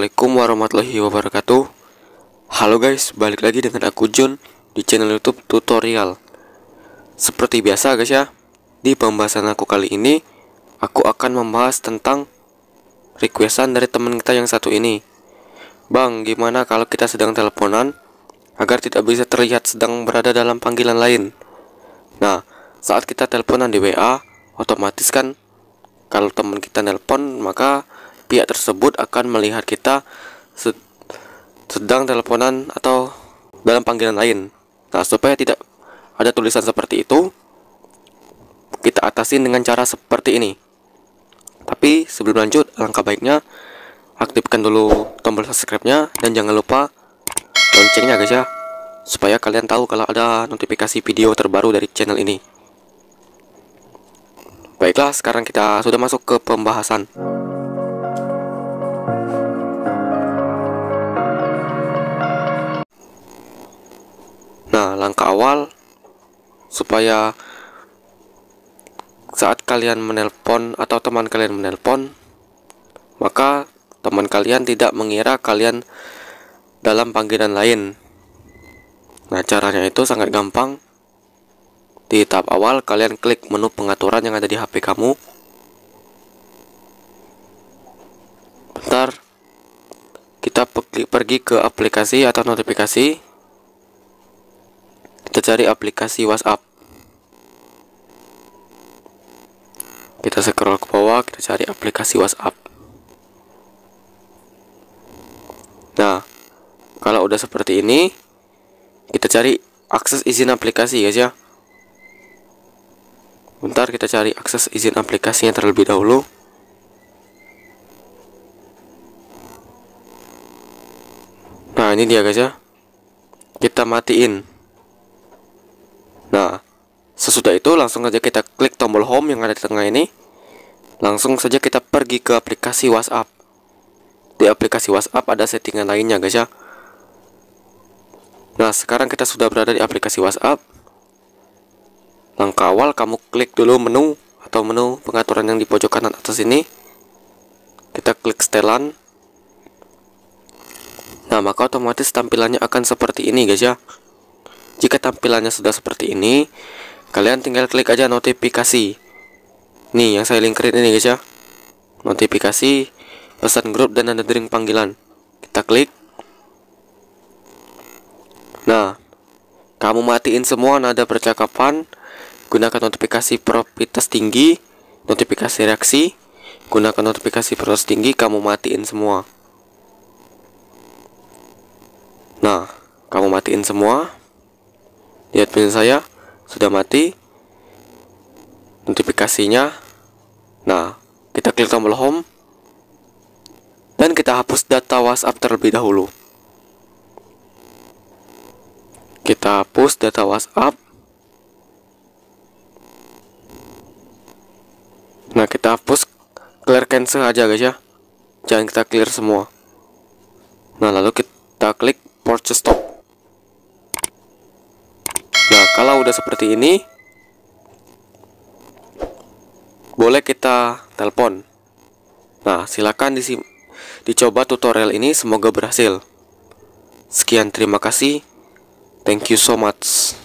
Assalamualaikum warahmatullahi wabarakatuh Halo guys, balik lagi dengan aku Jun di channel youtube tutorial Seperti biasa guys ya Di pembahasan aku kali ini Aku akan membahas tentang requestan dari teman kita yang satu ini Bang, gimana kalau kita sedang teleponan Agar tidak bisa terlihat sedang berada dalam panggilan lain Nah, saat kita teleponan di WA Otomatis kan Kalau teman kita nelpon, maka pihak tersebut akan melihat kita sedang teleponan atau dalam panggilan lain. Nah, supaya tidak ada tulisan seperti itu, kita atasi dengan cara seperti ini. Tapi sebelum lanjut, langkah baiknya aktifkan dulu tombol subscribe-nya dan jangan lupa loncengnya guys ya, supaya kalian tahu kalau ada notifikasi video terbaru dari channel ini. Baiklah, sekarang kita sudah masuk ke pembahasan. langkah awal supaya saat kalian menelpon atau teman kalian menelpon maka teman kalian tidak mengira kalian dalam panggilan lain nah caranya itu sangat gampang di tahap awal kalian klik menu pengaturan yang ada di HP kamu bentar kita pergi ke aplikasi atau notifikasi kita cari aplikasi WhatsApp kita scroll ke bawah kita cari aplikasi WhatsApp nah kalau udah seperti ini kita cari akses izin aplikasi guys ya bentar kita cari akses izin aplikasinya terlebih dahulu nah ini dia guys ya kita matiin Sesudah itu langsung saja kita klik tombol home yang ada di tengah ini. Langsung saja kita pergi ke aplikasi WhatsApp. Di aplikasi WhatsApp ada settingan lainnya guys ya. Nah sekarang kita sudah berada di aplikasi WhatsApp. Langkah awal kamu klik dulu menu atau menu pengaturan yang di pojok kanan atas ini. Kita klik setelan. Nah maka otomatis tampilannya akan seperti ini guys ya. Jika tampilannya sudah seperti ini, kalian tinggal klik aja notifikasi nih yang saya link create ini guys ya notifikasi pesan grup dan ada dering panggilan kita klik nah kamu matiin semua nada percakapan gunakan notifikasi profitas tinggi notifikasi reaksi gunakan notifikasi profitas tinggi kamu matiin semua nah kamu matiin semua lihat pin saya sudah mati notifikasinya nah kita klik tombol home dan kita hapus data WhatsApp terlebih dahulu kita hapus data WhatsApp nah kita hapus clear cancel aja guys ya jangan kita clear semua nah lalu kita klik purchase stop kalau udah seperti ini boleh kita telepon nah silakan di dicoba tutorial ini semoga berhasil sekian terima kasih thank you so much